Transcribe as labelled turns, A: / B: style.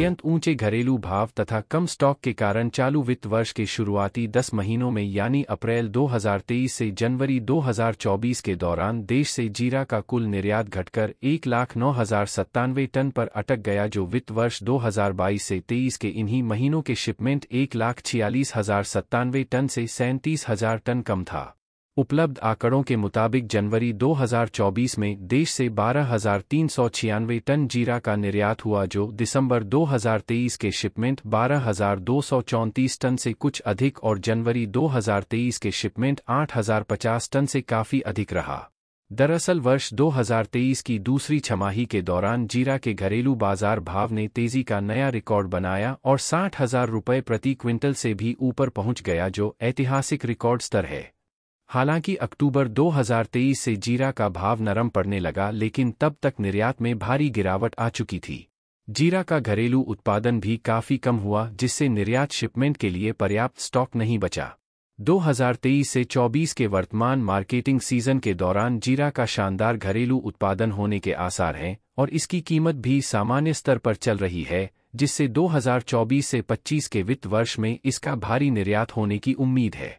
A: अत्यंत ऊंचे घरेलू भाव तथा कम स्टॉक के कारण चालू वित्त वर्ष के शुरुआती 10 महीनों में यानी अप्रैल 2023 से जनवरी 2024 के दौरान देश से जीरा का कुल निर्यात घटकर एक लाख नौ हजार सत्तानवे टन पर अटक गया जो वित्त वर्ष 2022 से 23 के इन्हीं महीनों के शिपमेंट एक लाख छियालीस हजार सत्तानवे टन से सैंतीस हजार टन कम था उपलब्ध आंकड़ों के मुताबिक जनवरी 2024 में देश से बारह टन जीरा का निर्यात हुआ जो दिसंबर 2023 के शिपमेंट बारह टन से कुछ अधिक और जनवरी 2023 के शिपमेंट 8050 टन से काफी अधिक रहा दरअसल वर्ष 2023 की दूसरी छमाही के दौरान जीरा के घरेलू बाजार भाव ने तेजी का नया रिकॉर्ड बनाया और साठ हजार रुपये प्रति क्विंटल से भी ऊपर पहुंच गया जो ऐतिहासिक रिकॉर्ड स्तर है हालांकि अक्टूबर 2023 से जीरा का भाव नरम पड़ने लगा लेकिन तब तक निर्यात में भारी गिरावट आ चुकी थी जीरा का घरेलू उत्पादन भी काफी कम हुआ जिससे निर्यात शिपमेंट के लिए पर्याप्त स्टॉक नहीं बचा 2023 से 24 के वर्तमान मार्केटिंग सीजन के दौरान जीरा का शानदार घरेलू उत्पादन होने के आसार हैं और इसकी कीमत भी सामान्य स्तर पर चल रही है जिससे 2024 से 25 के वित्त वर्ष में इसका भारी निर्यात होने की उम्मीद है